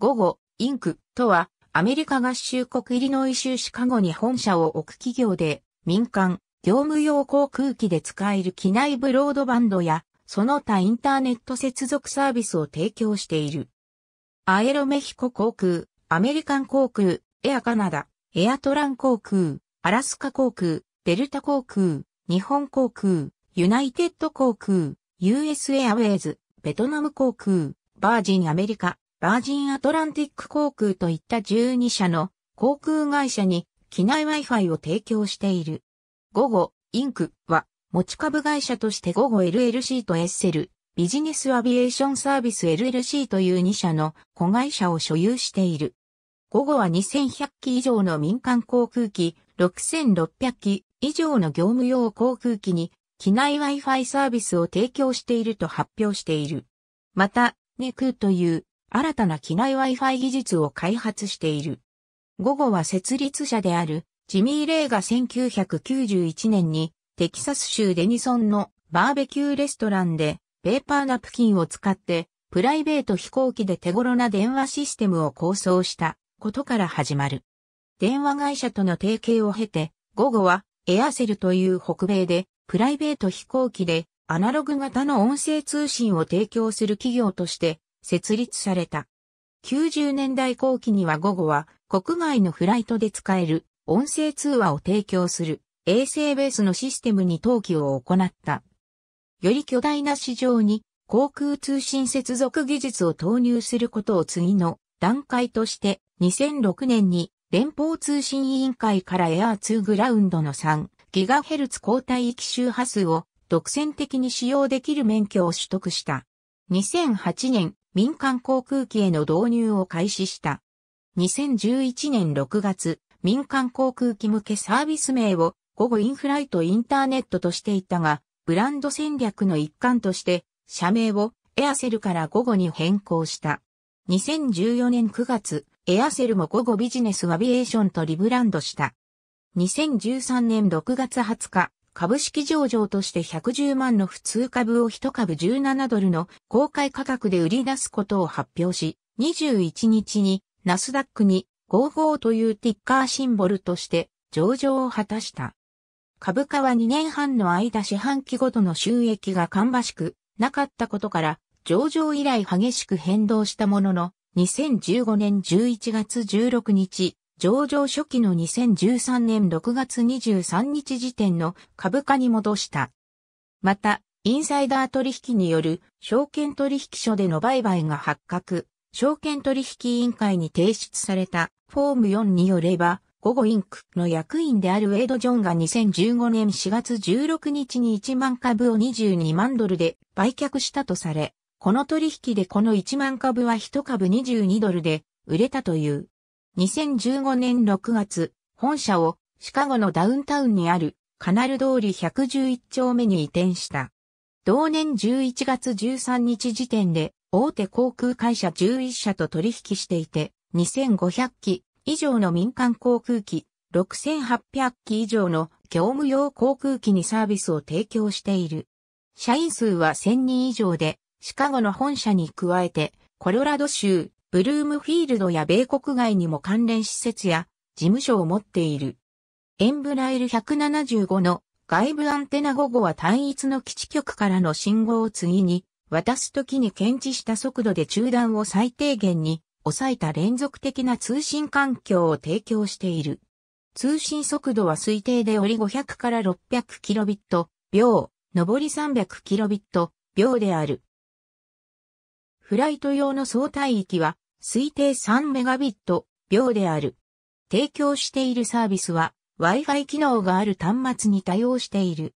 午後、インクとは、アメリカ合衆国イリノイ州シカゴに本社を置く企業で、民間、業務用航空機で使える機内ブロードバンドや、その他インターネット接続サービスを提供している。アエロメヒコ航空、アメリカン航空、エアカナダ、エアトラン航空、アラスカ航空、デルタ航空、日本航空、ユナイテッド航空、US エアウェイズ、ベトナム航空、バージンアメリカ、バージンアトランティック航空といった12社の航空会社に機内 Wi-Fi を提供している。午後、インクは持ち株会社として午後 LLC とエッセル、ビジネスアビエーションサービス LLC という2社の子会社を所有している。午後は2100機以上の民間航空機、6600機以上の業務用航空機に機内 Wi-Fi サービスを提供していると発表している。また、ネクという新たな機内 Wi-Fi 技術を開発している。午後は設立者であるジミー・レイが1991年にテキサス州デニソンのバーベキューレストランでペーパーナプキンを使ってプライベート飛行機で手頃な電話システムを構想したことから始まる。電話会社との提携を経て、午後はエアセルという北米でプライベート飛行機でアナログ型の音声通信を提供する企業として設立された。90年代後期には午後は国外のフライトで使える音声通話を提供する衛星ベースのシステムに登記を行った。より巨大な市場に航空通信接続技術を投入することを次の段階として2006年に連邦通信委員会からエアー2グラウンドの 3GHz 交代域周波数を独占的に使用できる免許を取得した。2008年民間航空機への導入を開始した。2011年6月、民間航空機向けサービス名を午後インフライトインターネットとしていたが、ブランド戦略の一環として、社名をエアセルから午後に変更した。2014年9月、エアセルも午後ビジネスアビエーションとリブランドした。2013年6月20日、株式上場として110万の普通株を1株17ドルの公開価格で売り出すことを発表し、21日にナスダックに55というティッカーシンボルとして上場を果たした。株価は2年半の間四半期ごとの収益が芳しくなかったことから上場以来激しく変動したものの2015年11月16日上場初期の2013年6月23日時点の株価に戻した。また、インサイダー取引による証券取引所での売買が発覚、証券取引委員会に提出されたフォーム4によれば、午後インクの役員であるウェイド・ジョンが2015年4月16日に1万株を22万ドルで売却したとされ、この取引でこの1万株は1株22ドルで売れたという。2015年6月、本社をシカゴのダウンタウンにあるカナル通り111丁目に移転した。同年11月13日時点で大手航空会社11社と取引していて、2500機以上の民間航空機、6800機以上の業務用航空機にサービスを提供している。社員数は1000人以上で、シカゴの本社に加えて、コロラド州、ブルームフィールドや米国外にも関連施設や事務所を持っている。エンブライル175の外部アンテナ5号は単一の基地局からの信号を次に渡すときに検知した速度で中断を最低限に抑えた連続的な通信環境を提供している。通信速度は推定で折500から6 0 0ット秒、上り3 0 0ット秒である。フライト用の相対域は推定3メガビット秒である。提供しているサービスは Wi-Fi 機能がある端末に対応している。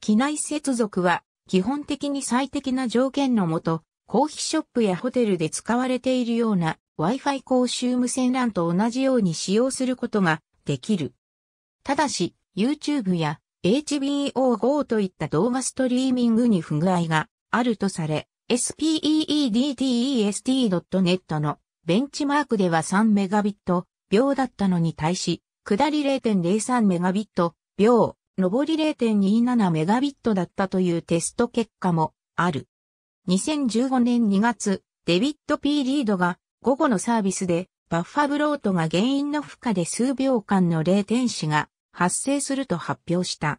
機内接続は基本的に最適な条件のもと、コーヒーショップやホテルで使われているような Wi-Fi 公衆無線 LAN と同じように使用することができる。ただし、YouTube や HBO GO といった動画ストリーミングに不具合があるとされ、SPEEDTEST.net のベンチマークでは3メガビット秒だったのに対し、下り0.03メガビット秒、上り0.27メガビットだったというテスト結果もある。2015年2月、デビット P リードが午後のサービスでバッファブロートが原因の負荷で数秒間の0点子が発生すると発表した。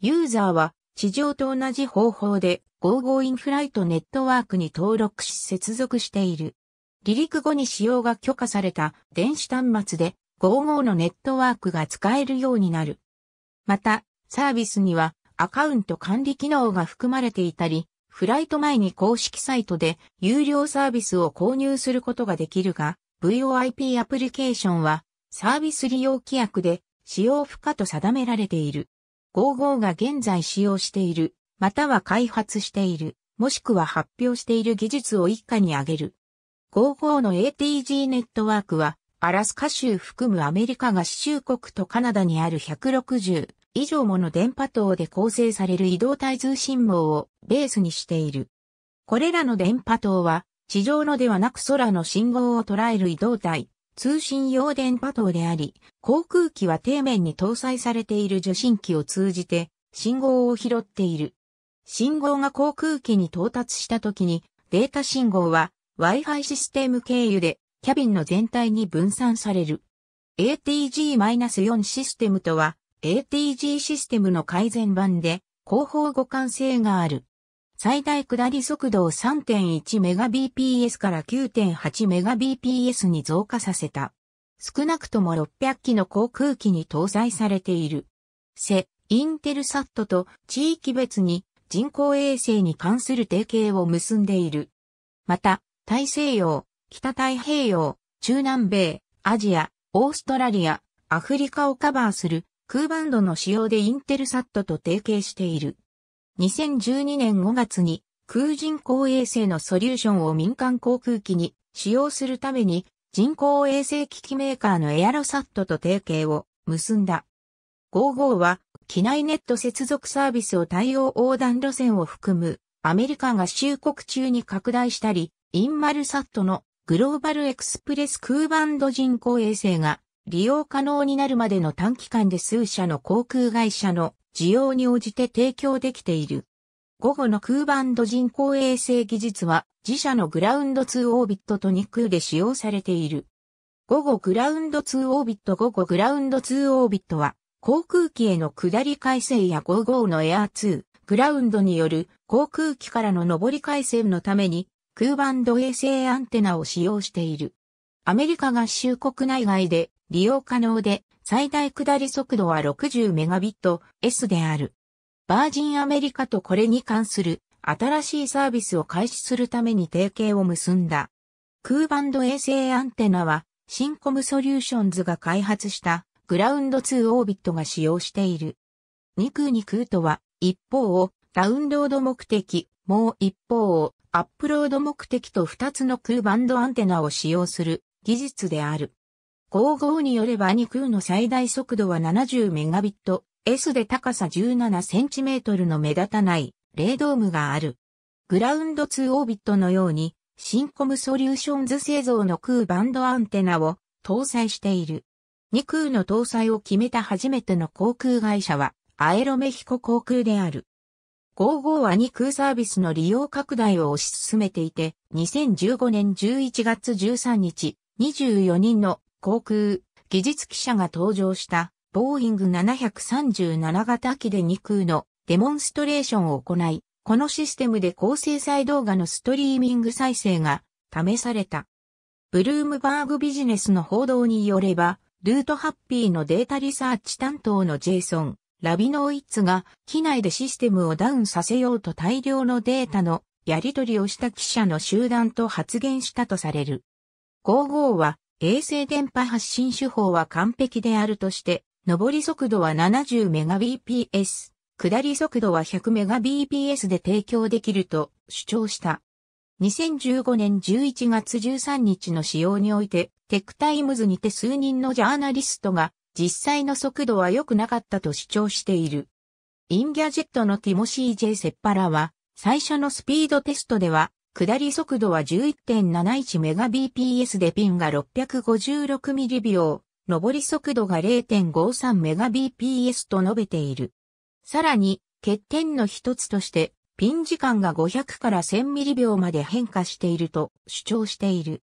ユーザーは地上と同じ方法で GoGo インフライトネットワークに登録し接続している。離陸後に使用が許可された電子端末で GoGo のネットワークが使えるようになる。また、サービスにはアカウント管理機能が含まれていたり、フライト前に公式サイトで有料サービスを購入することができるが、VOIP アプリケーションはサービス利用規約で使用不可と定められている。55が現在使用している、または開発している、もしくは発表している技術を一家に挙げる。55の ATG ネットワークは、アラスカ州含むアメリカ合衆国とカナダにある160以上もの電波塔で構成される移動体通信網をベースにしている。これらの電波塔は、地上のではなく空の信号を捉える移動体、通信用電波塔であり、航空機は底面に搭載されている受信機を通じて信号を拾っている。信号が航空機に到達した時にデータ信号は Wi-Fi システム経由でキャビンの全体に分散される。ATG-4 システムとは ATG システムの改善版で後方互換性がある。最大下り速度を 3.1Mbps から 9.8Mbps に増加させた。少なくとも600機の航空機に搭載されている。セ、インテルサットと地域別に人工衛星に関する提携を結んでいる。また、大西洋、北太平洋、中南米、アジア、オーストラリア、アフリカをカバーする空バンドの使用でインテルサットと提携している。2012年5月に空人工衛星のソリューションを民間航空機に使用するために人工衛星機器メーカーのエアロサットと提携を結んだ。55は機内ネット接続サービスを対応横断路線を含むアメリカが衆国中に拡大したり、インマルサットのグローバルエクスプレス空バンド人工衛星が利用可能になるまでの短期間で数社の航空会社の需要に応じて提供できている。午後の空バンド人工衛星技術は自社のグラウンド2オービットと2空で使用されている。午後グラウンド2オービット午後グラウンド2オービットは航空機への下り改正や午号のエア2グラウンドによる航空機からの上り改正のために空バンド衛星アンテナを使用している。アメリカ合衆国内外で利用可能で、最大下り速度は 60Mbps である。バージンアメリカとこれに関する新しいサービスを開始するために提携を結んだ。空バンド衛星アンテナは、シンコムソリューションズが開発したグラウンド2オービットが使用している。2空2空とは、一方をダウンロード目的、もう一方をアップロード目的と2つの空バンドアンテナを使用する技術である。55によれば2空の最大速度は70メガビット S で高さ17センチメートルの目立たないレドームがある。グラウンド2オービットのように、シンコムソリューションズ製造の空バンドアンテナを搭載している。2空の搭載を決めた初めての航空会社は、アエロメヒコ航空である。55は2空サービスの利用拡大を推し進めていて、2015年11月13日、24人の航空技術記者が登場したボーイング737型機で2空のデモンストレーションを行い、このシステムで高精細動画のストリーミング再生が試された。ブルームバーグビジネスの報道によれば、ルートハッピーのデータリサーチ担当のジェイソン、ラビノーイッツが機内でシステムをダウンさせようと大量のデータのやり取りをした記者の集団と発言したとされる。55は衛星電波発信手法は完璧であるとして、上り速度は 70Mbps、下り速度は 100Mbps で提供できると主張した。2015年11月13日の使用において、テックタイムズにて数人のジャーナリストが、実際の速度は良くなかったと主張している。インギャジェットのティモシー・ジェイセッパラは、最初のスピードテストでは、下り速度は 11.71Mbps でピンが 656mm 秒、上り速度が 0.53Mbps と述べている。さらに、欠点の一つとして、ピン時間が500から1000ミリ秒まで変化していると主張している。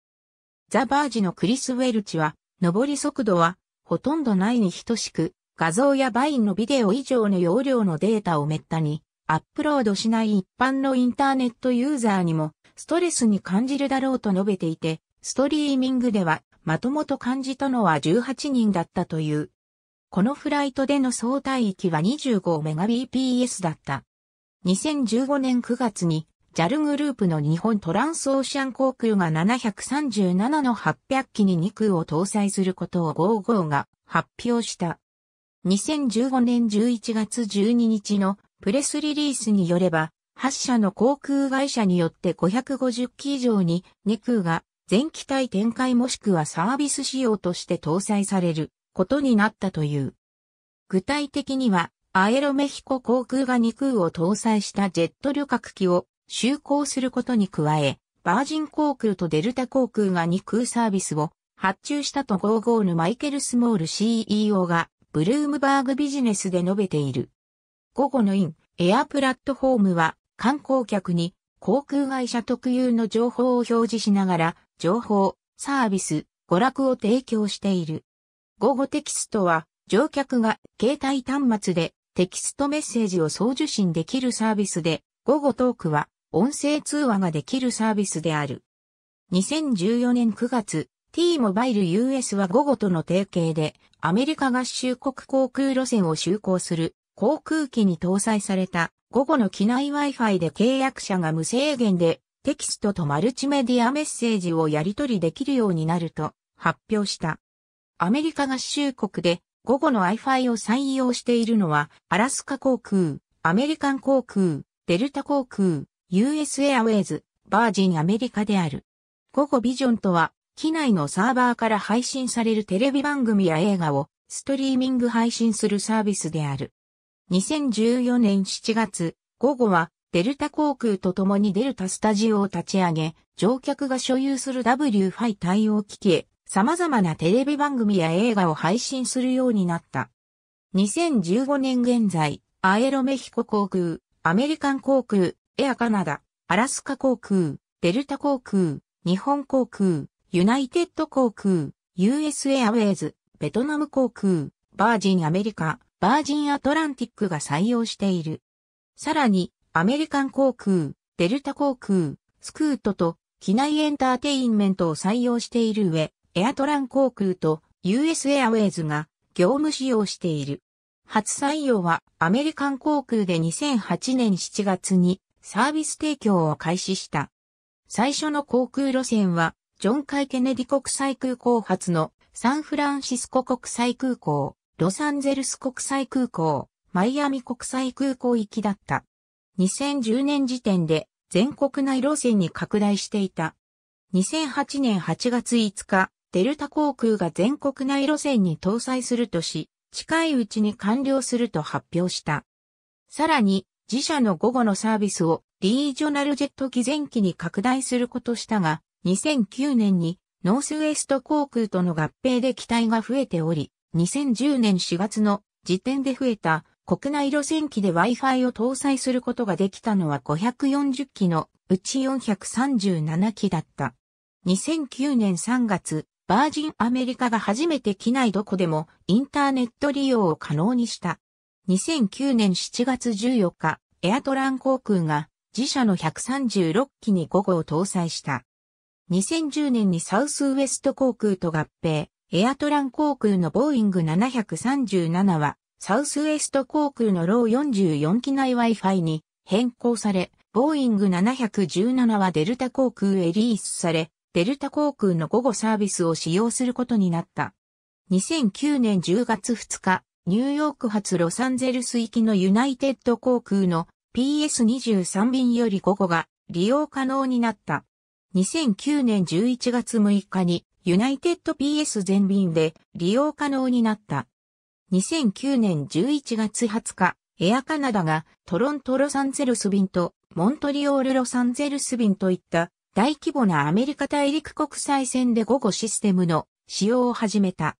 ザ・バージのクリス・ウェルチは、上り速度はほとんどないに等しく、画像やバインのビデオ以上の容量のデータを滅多にアップロードしない一般のインターネットユーザーにもストレスに感じるだろうと述べていて、ストリーミングでは、まともと感じたのは18人だったという。このフライトでの相対域は 25Mbps だった。2015年9月に JAL グループの日本トランスオーシャン航空が737の800機に2空を搭載することを55が発表した。2015年11月12日のプレスリリースによれば、8社の航空会社によって550機以上に2空が全機体展開もしくはサービス仕様として搭載されることになったという。具体的には、アエロメヒコ航空が2空を搭載したジェット旅客機を就航することに加え、バージン航空とデルタ航空が2空サービスを発注したと55のマイケル・スモール CEO がブルームバーグビジネスで述べている。午後のイン、エアプラットフォームは観光客に航空会社特有の情報を表示しながら、情報、サービス、娯楽を提供している。午後テキストは、乗客が携帯端末でテキストメッセージを送受信できるサービスで、午後トークは音声通話ができるサービスである。2014年9月、T モバイル US は午後との提携で、アメリカ合衆国航空路線を就航する航空機に搭載された午後の機内 Wi-Fi で契約者が無制限でテキストとマルチメディアメッセージをやり取りできるようになると発表した。アメリカ合衆国で午後の Wi-Fi を採用しているのはアラスカ航空、アメリカン航空、デルタ航空、US Airways、バージンアメリカである。午後ビジョンとは機内のサーバーから配信されるテレビ番組や映画をストリーミング配信するサービスである。2014年7月、午後はデルタ航空と共にデルタスタジオを立ち上げ、乗客が所有する W5 対応機器へ様々なテレビ番組や映画を配信するようになった。2015年現在、アエロメヒコ航空、アメリカン航空、エアカナダ、アラスカ航空、デルタ航空、日本航空、ユナイテッド航空、US エアウェイズ、ベトナム航空、バージンアメリカ、バージンアトランティックが採用している。さらに、アメリカン航空、デルタ航空、スクートと、機内エンターテインメントを採用している上、エアトラン航空と US エアウェイズが業務使用している。初採用はアメリカン航空で2008年7月にサービス提供を開始した。最初の航空路線はジョン・カイ・ケネディ国際空港発のサンフランシスコ国際空港。ロサンゼルス国際空港、マイアミ国際空港行きだった。2010年時点で全国内路線に拡大していた。2008年8月5日、デルタ航空が全国内路線に搭載するとし、近いうちに完了すると発表した。さらに、自社の午後のサービスをリージョナルジェット機前機に拡大することしたが、2009年にノースウエスト航空との合併で機体が増えており、2010年4月の時点で増えた国内路線機で Wi-Fi を搭載することができたのは540機のうち437機だった。2009年3月、バージンアメリカが初めて機内どこでもインターネット利用を可能にした。2009年7月14日、エアトラン航空が自社の136機に5号を搭載した。2010年にサウスウエスト航空と合併、エアトラン航空のボーイング737は、サウスウエスト航空のロー44機内 Wi-Fi に変更され、ボーイング717はデルタ航空へリースされ、デルタ航空の午後サービスを使用することになった。2009年10月2日、ニューヨーク発ロサンゼルス行きのユナイテッド航空の PS23 便より午後が利用可能になった。2009年11月6日にユナイテッド PS 全便で利用可能になった。2009年11月20日、エアカナダがトロントロサンゼルス便とモントリオールロサンゼルス便といった大規模なアメリカ大陸国際線で午後システムの使用を始めた。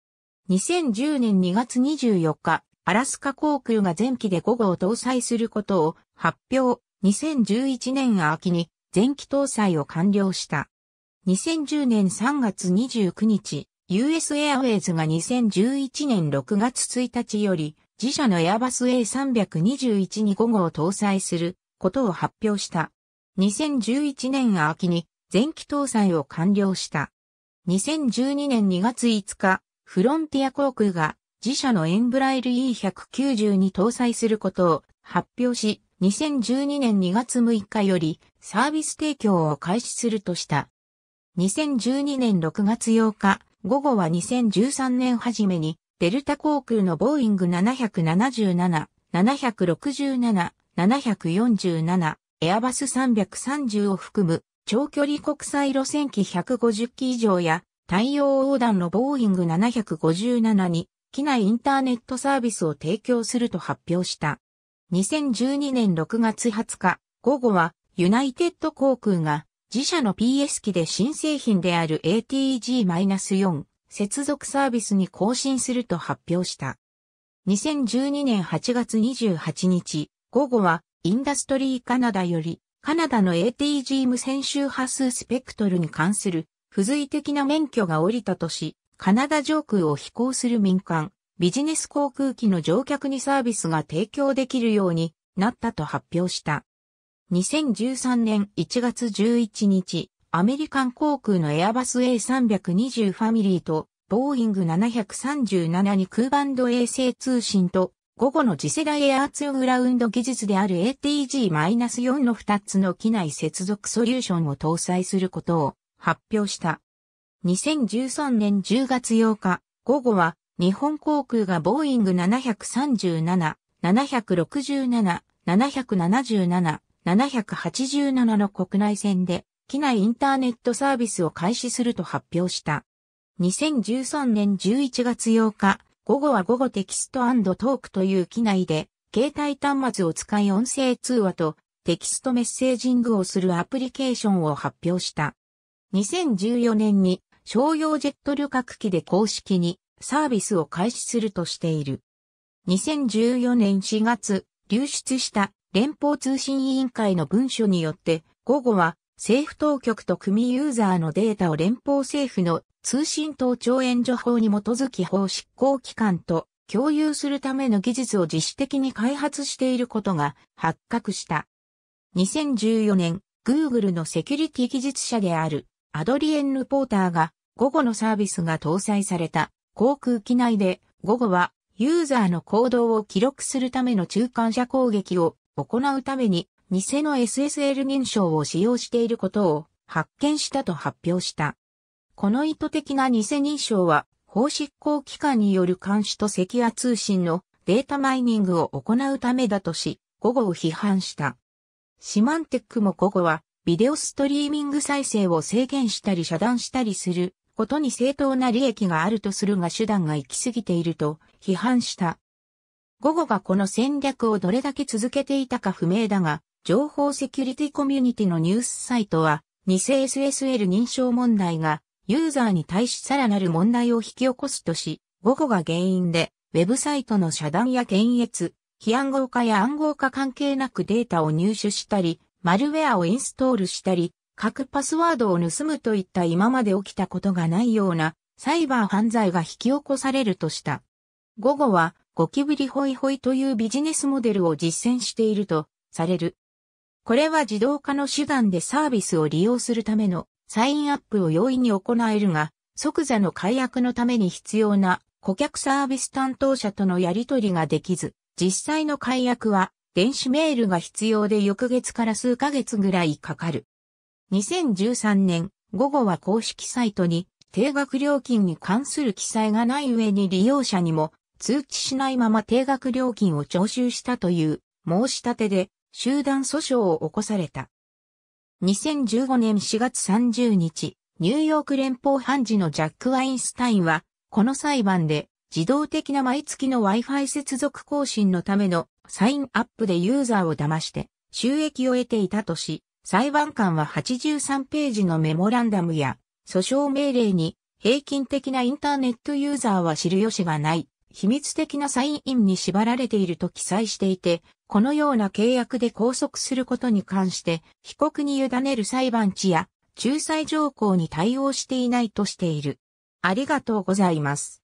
2010年2月24日、アラスカ航空が前期で午後を搭載することを発表。2011年秋に前期搭載を完了した。2010年3月29日、US Airways が2011年6月1日より、自社のエアバス A321 に5号を搭載することを発表した。2011年秋に前期搭載を完了した。2012年2月5日、フロンティア航空が自社のエンブライル E190 に搭載することを発表し、2012年2月6日よりサービス提供を開始するとした。2012年6月8日、午後は2013年初めに、デルタ航空のボーイング777、767、747、エアバス330を含む長距離国際路線機150機以上や太陽横断のボーイング757に機内インターネットサービスを提供すると発表した。2012年6月20日午後はユナイテッド航空が自社の PS 機で新製品である ATEG-4 接続サービスに更新すると発表した。2012年8月28日、午後は、インダストリーカナダより、カナダの ATG 無線周波数スペクトルに関する、付随的な免許が降りたとし、カナダ上空を飛行する民間、ビジネス航空機の乗客にサービスが提供できるようになったと発表した。2013年1月11日、アメリカン航空のエアバス A320 ファミリーと、ボーイング737に空バンド衛星通信と、午後の次世代エアーツグラウンド技術である ATG-4 の2つの機内接続ソリューションを搭載することを発表した。2013年10月8日、午後は日本航空がボーイング737、767、777、787の国内線で、機内インターネットサービスを開始すると発表した。2013年11月8日、午後は午後テキストトークという機内で、携帯端末を使い音声通話とテキストメッセージングをするアプリケーションを発表した。2014年に商用ジェット旅客機で公式にサービスを開始するとしている。2014年4月、流出した連邦通信委員会の文書によって、午後は政府当局と組ユーザーのデータを連邦政府の通信等調援助法に基づき法執行機関と共有するための技術を自主的に開発していることが発覚した。2014年、Google のセキュリティ技術者であるアドリエン・ルポーターが午後のサービスが搭載された航空機内で午後はユーザーの行動を記録するための中間車攻撃を行うために、偽の SSL 認証を使用していることを発見したと発表した。この意図的な偽認証は、法執行機関による監視とセキュア通信のデータマイニングを行うためだとし、午後を批判した。シマンテックも午後は、ビデオストリーミング再生を制限したり遮断したりすることに正当な利益があるとするが手段が行き過ぎていると批判した。午後がこの戦略をどれだけ続けていたか不明だが、情報セキュリティコミュニティのニュースサイトは、偽 SSL 認証問題が、ユーザーに対しさらなる問題を引き起こすとし、午後が原因で、ウェブサイトの遮断や検閲、非暗号化や暗号化関係なくデータを入手したり、マルウェアをインストールしたり、各パスワードを盗むといった今まで起きたことがないようなサイバー犯罪が引き起こされるとした。午後はゴキブリホイホイというビジネスモデルを実践しているとされる。これは自動化の手段でサービスを利用するためのサインアップを容易に行えるが、即座の解約のために必要な顧客サービス担当者とのやり取りができず、実際の解約は電子メールが必要で翌月から数ヶ月ぐらいかかる。2013年午後は公式サイトに定額料金に関する記載がない上に利用者にも通知しないまま定額料金を徴収したという申し立てで集団訴訟を起こされた。2015年4月30日、ニューヨーク連邦判事のジャック・ワインスタインは、この裁判で自動的な毎月の Wi-Fi 接続更新のためのサインアップでユーザーを騙して収益を得ていたとし、裁判官は83ページのメモランダムや訴訟命令に平均的なインターネットユーザーは知る由がない秘密的なサインインに縛られていると記載していて、このような契約で拘束することに関して、被告に委ねる裁判地や、仲裁条項に対応していないとしている。ありがとうございます。